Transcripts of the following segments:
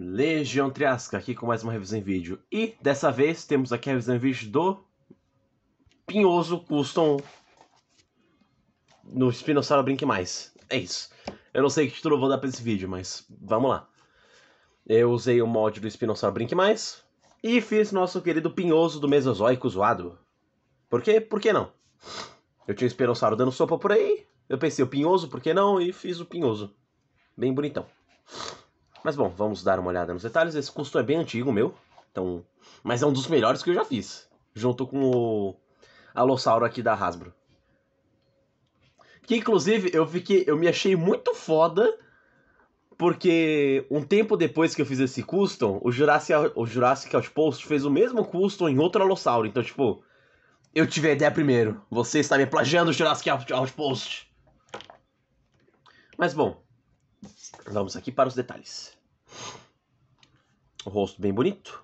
Legião Triasca aqui com mais uma revisão em vídeo. E dessa vez temos aqui a revisão em vídeo do Pinhoso Custom no Spinosauro Brinque Mais. É isso. Eu não sei que título vou dar pra esse vídeo, mas vamos lá. Eu usei o mod do Spinosauro Brinque Mais e fiz nosso querido Pinhoso do Mesozoico zoado. Por quê? Por que não? Eu tinha o Espinossauro dando sopa por aí, eu pensei o Pinhoso, por que não? E fiz o Pinhoso. Bem bonitão. Mas bom, vamos dar uma olhada nos detalhes. Esse custom é bem antigo meu, então, mas é um dos melhores que eu já fiz, junto com o Alossauro aqui da Hasbro. Que inclusive eu fiquei, eu me achei muito foda porque um tempo depois que eu fiz esse custom, o Jurassic, o Jurassic Outpost fez o mesmo custom em outro Alossauro. Então, tipo, eu tive a ideia primeiro. Você está me plagiando o Jurassic Outpost. Mas bom, vamos aqui para os detalhes. O rosto bem bonito.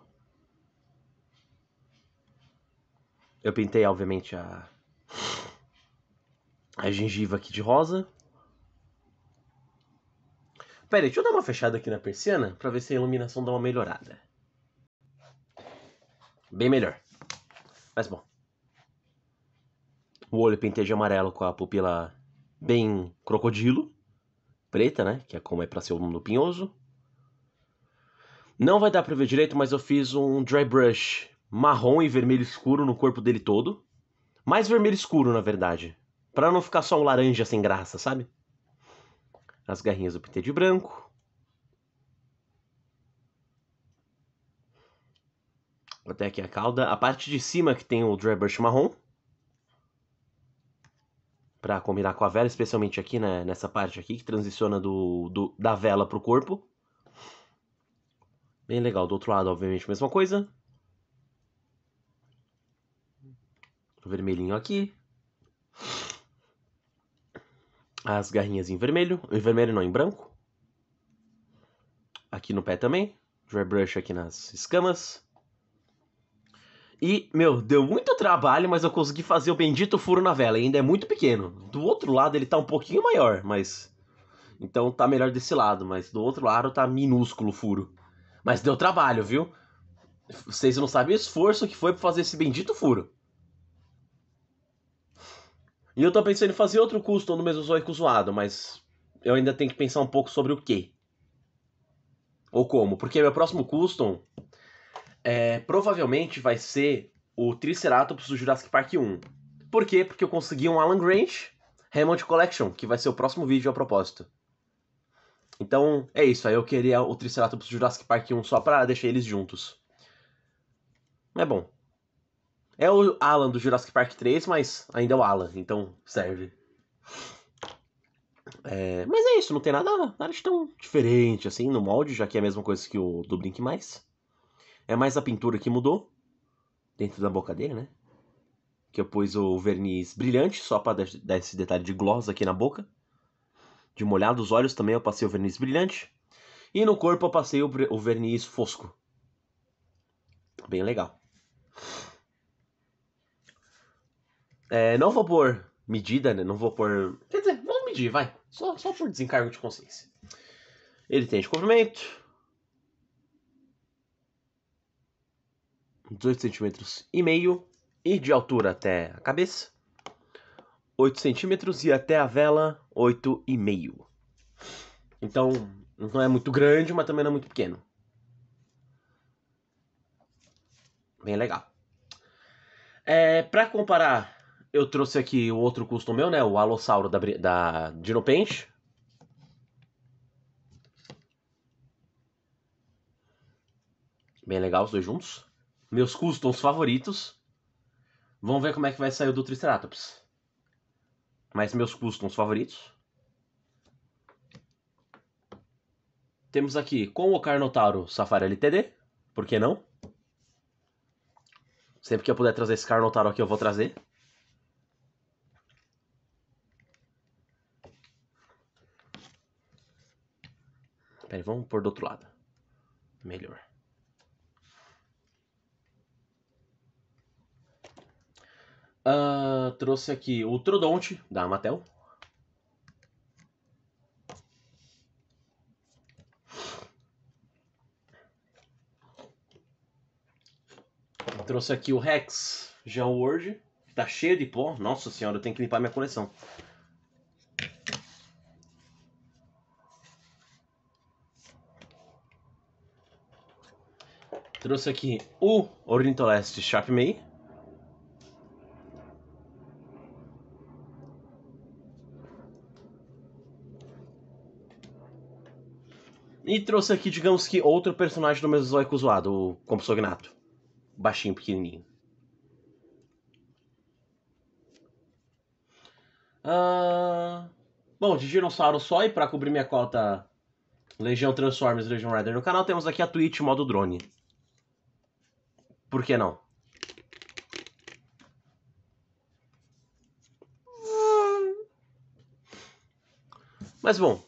Eu pintei, obviamente, a, a gengiva aqui de rosa. Pera aí, deixa eu dar uma fechada aqui na persiana para ver se a iluminação dá uma melhorada. Bem melhor. Mas bom. O olho pintei de amarelo com a pupila bem crocodilo. Preta, né? Que é como é para ser o mundo pinhoso. Não vai dar pra ver direito, mas eu fiz um dry brush marrom e vermelho escuro no corpo dele todo. Mais vermelho escuro, na verdade. para não ficar só um laranja sem graça, sabe? As garrinhas eu pintei de branco. Até aqui a cauda. A parte de cima que tem o dry brush marrom. para combinar com a vela, especialmente aqui, né? Nessa parte aqui que transiciona do, do da vela pro corpo. Bem legal. Do outro lado, obviamente, mesma coisa. vermelhinho aqui. As garrinhas em vermelho. Em vermelho não, em branco. Aqui no pé também. Dry brush aqui nas escamas. E, meu, deu muito trabalho, mas eu consegui fazer o bendito furo na vela. ainda é muito pequeno. Do outro lado ele tá um pouquinho maior, mas... Então tá melhor desse lado, mas do outro lado tá minúsculo o furo. Mas deu trabalho, viu? Vocês não sabem o esforço que foi para fazer esse bendito furo. E eu tô pensando em fazer outro custom no zoico zoado, mas eu ainda tenho que pensar um pouco sobre o quê. Ou como. Porque meu próximo custom é, provavelmente vai ser o Triceratops do Jurassic Park 1. Por quê? Porque eu consegui um Alan Grant Hammond Collection, que vai ser o próximo vídeo a propósito. Então é isso, aí eu queria o Triceratops Jurassic Park 1 só pra deixar eles juntos. É bom. É o Alan do Jurassic Park 3, mas ainda é o Alan, então serve. É, mas é isso, não tem nada, nada de tão diferente assim no molde, já que é a mesma coisa que o do Blink Mais. É mais a pintura que mudou dentro da boca dele, né? Que eu pus o verniz brilhante só para dar esse detalhe de gloss aqui na boca. De molhado os olhos também eu passei o verniz brilhante. E no corpo eu passei o, o verniz fosco. Bem legal. É, não vou pôr medida, né? Não vou pôr. Quer dizer, vamos medir, vai. Só, só por desencargo de consciência. Ele tem de comprimento. 18 centímetros e meio. E de altura até a cabeça. 8 centímetros e até a vela 8,5. Então, não é muito grande, mas também não é muito pequeno. Bem legal. É, para comparar, eu trouxe aqui o outro custo meu, né? O Alossauro da, da Dino Bem legal os dois juntos. Meus customs favoritos. Vamos ver como é que vai sair o do Triceratops mais meus custos favoritos. Temos aqui com o Carnotauro Safari LTD. Por que não? Sempre que eu puder trazer esse Carnotauro aqui, eu vou trazer. Pera aí, vamos pôr do outro lado. Melhor. trouxe aqui o Trodonte, da Amatel. Trouxe aqui o Rex Jean está tá cheio de pó. Nossa senhora, eu tenho que limpar minha coleção. Trouxe aqui o Ornitoleste Sharp May. E trouxe aqui, digamos que, outro personagem do Mesozoico zoado, o Compsognato. Baixinho, pequenininho. Uh... Bom, de dinossauro só, e para cobrir minha cota Legião Transformers Legion Rider no canal, temos aqui a Twitch modo drone. Por que não? Mas bom,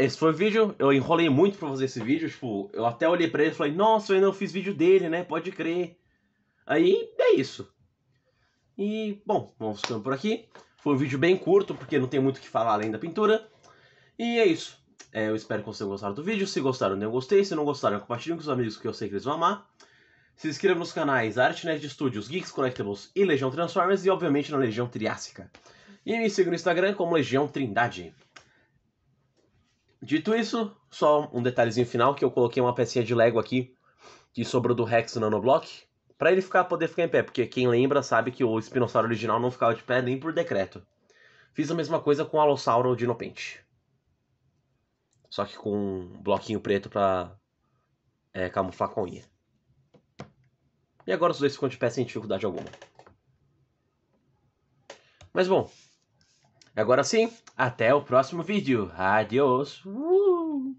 esse foi o vídeo, eu enrolei muito pra fazer esse vídeo, tipo, eu até olhei pra ele e falei, nossa, eu ainda não fiz vídeo dele, né, pode crer. Aí, é isso. E, bom, vamos ficando por aqui. Foi um vídeo bem curto, porque não tem muito o que falar além da pintura. E é isso. É, eu espero que vocês tenham gostado do vídeo. Se gostaram, dê um gostei. Se não gostaram, compartilhem com os amigos que eu sei que eles vão amar. Se inscrevam nos canais ArtNet Studios, Geeks Collectibles e Legião Transformers. E, obviamente, na Legião Triássica. E me sigam no Instagram como Legião Trindade. Dito isso, só um detalhezinho final que eu coloquei uma pecinha de Lego aqui que sobrou do Rex Nanoblock para ele ficar poder ficar em pé, porque quem lembra sabe que o espinossauro original não ficava de pé nem por decreto. Fiz a mesma coisa com o Alossauro Dinopente. Só que com um bloquinho preto para é, camuflar com a unha. E agora os dois ficam de pé sem dificuldade alguma. Mas bom, Agora sim, até o próximo vídeo. Adiós! Uh!